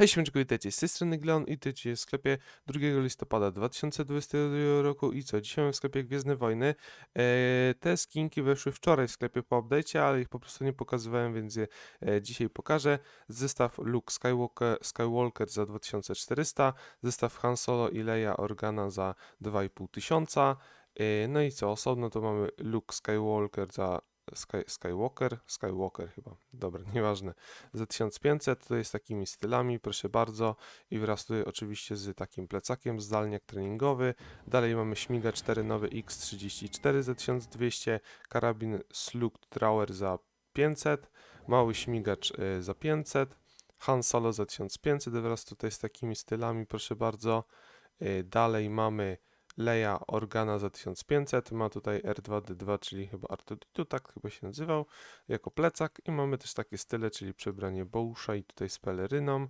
Hej, śmieczko, witajcie z tej strony i ty w sklepie 2 listopada 2022 roku i co? Dzisiaj w sklepie Gwiezdne Wojny. E, te skinki weszły wczoraj w sklepie po update'cie, ale ich po prostu nie pokazywałem, więc je e, dzisiaj pokażę. Zestaw Luke Skywalker, Skywalker za 2400, zestaw Han Solo i Leia Organa za 2500, e, no i co? Osobno to mamy Luke Skywalker za Sky, Skywalker, Skywalker chyba, dobra, nieważne, Z1500, tutaj z takimi stylami, proszę bardzo, i wraz tutaj oczywiście z takim plecakiem, zdalniak treningowy, dalej mamy śmiga 4 nowy X34 Z1200, karabin Slug Trauer za 500, mały śmigacz y, za 500, Han Solo za 1500 wraz tutaj z takimi stylami, proszę bardzo, y, dalej mamy Leia Organa za 1500, ma tutaj R2D2, czyli chyba Artoditu, tak chyba się nazywał, jako plecak i mamy też takie style, czyli przebranie Bousza i tutaj z peleryną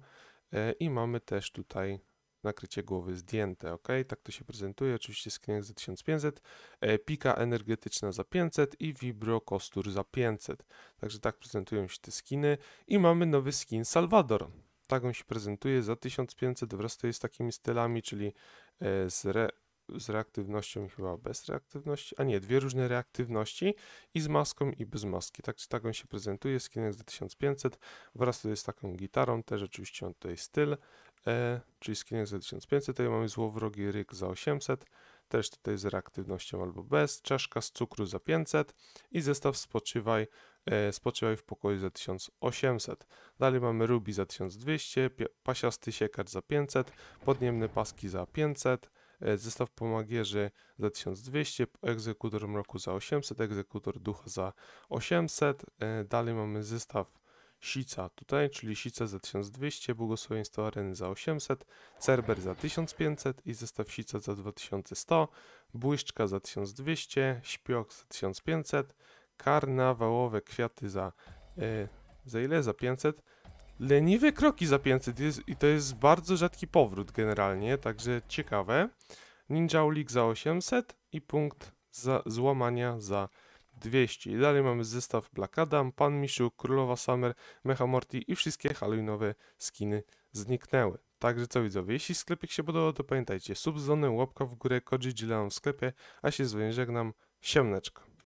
e, i mamy też tutaj nakrycie głowy zdjęte, ok? Tak to się prezentuje, oczywiście skrzynek za 1500, e, pika energetyczna za 500 i vibro kostur za 500. Także tak prezentują się te skiny i mamy nowy skin Salvador. Tak on się prezentuje za 1500 wraz to jest z takimi stylami, czyli e, z re z reaktywnością i chyba bez reaktywności, a nie, dwie różne reaktywności i z maską i bez maski. Tak tak on się prezentuje, skinek z 1500 wraz tutaj z taką gitarą, też oczywiście on tutaj styl, e, czyli skinek z 1500, tutaj mamy złowrogi ryk za 800, też tutaj z reaktywnością albo bez, czaszka z cukru za 500 i zestaw spoczywaj, e, spoczywaj w pokoju za 1800. Dalej mamy ruby za 1200, pasiasty siekacz za 500, podniemne paski za 500, E, zestaw pomagierzy za 1200, egzekutor mroku za 800, egzekutor ducha za 800. E, dalej mamy zestaw sica tutaj, czyli sica za 1200, błogosławieństwo areny za 800, cerber za 1500 i zestaw sica za 2100, błyszczka za 1200, śpiok za 1500, karnawałowe kwiaty za, yy, za ile? Za 500, Leniwe kroki za 500 jest, i to jest bardzo rzadki powrót generalnie, także ciekawe. Ninja League za 800 i punkt za, złamania za 200. I dalej mamy zestaw Black Adam, Pan Misiu, Królowa Summer, Mecha Morty i wszystkie halloweenowe skiny zniknęły. Także co widzowie, jeśli sklepik się podobał, to pamiętajcie, subzony, łapka w górę, kodzi dzielam w sklepie, a się z żegnam, siemneczko.